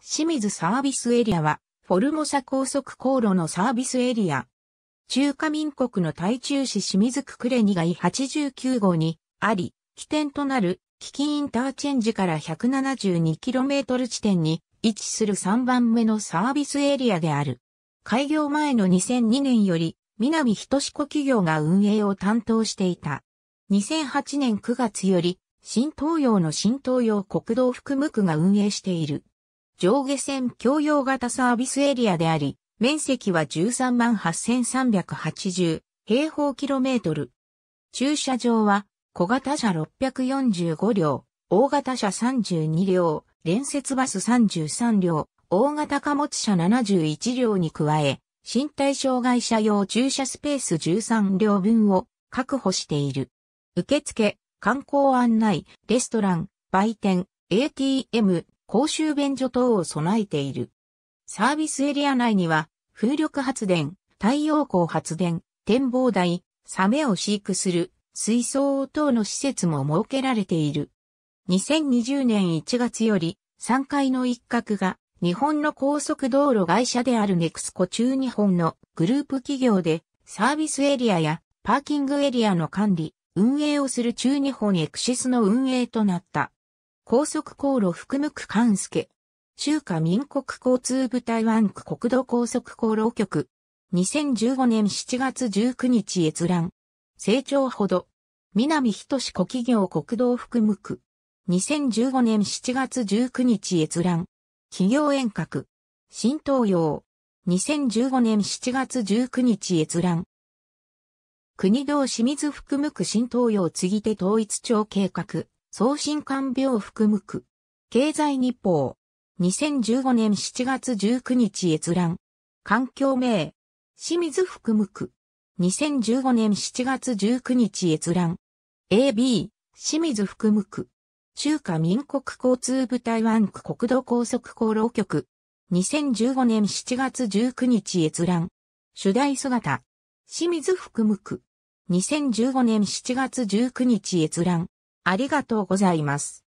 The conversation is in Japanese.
清水サービスエリアは、フォルモサ高速航路のサービスエリア。中華民国の台中市清水区呉にイ89号にあり、起点となる、危機インターチェンジから 172km 地点に位置する3番目のサービスエリアである。開業前の2002年より、南人志子企業が運営を担当していた。2008年9月より、新東洋の新東洋国道含務区が運営している。上下線共用型サービスエリアであり、面積は13万8380平方キロメートル。駐車場は小型車645両、大型車32両、連接バス33両、大型貨物車71両に加え、身体障害者用駐車スペース13両分を確保している。受付、観光案内、レストラン、売店、ATM、公衆便所等を備えている。サービスエリア内には、風力発電、太陽光発電、展望台、サメを飼育する、水槽等の施設も設けられている。2020年1月より、3階の一角が、日本の高速道路会社であるネクスコ中日本のグループ企業で、サービスエリアやパーキングエリアの管理、運営をする中日本エクシスの運営となった。高速航路含務区関助。中華民国交通部台湾区国土高速航路局。2015年7月19日閲覧。成長ほど。南等子小企業国道含務区。2015年7月19日閲覧。企業遠隔。新東洋。2015年7月19日閲覧。国道清水含務区新東洋継手統一庁計画。送信官病含む区。経済日報。2015年7月19日閲覧。環境名。清水含む区。2015年7月19日閲覧。AB、清水含む区。中華民国交通部台湾区国土高速航路局。2015年7月19日閲覧。主題姿。清水含む区。2015年7月19日閲覧。ありがとうございます。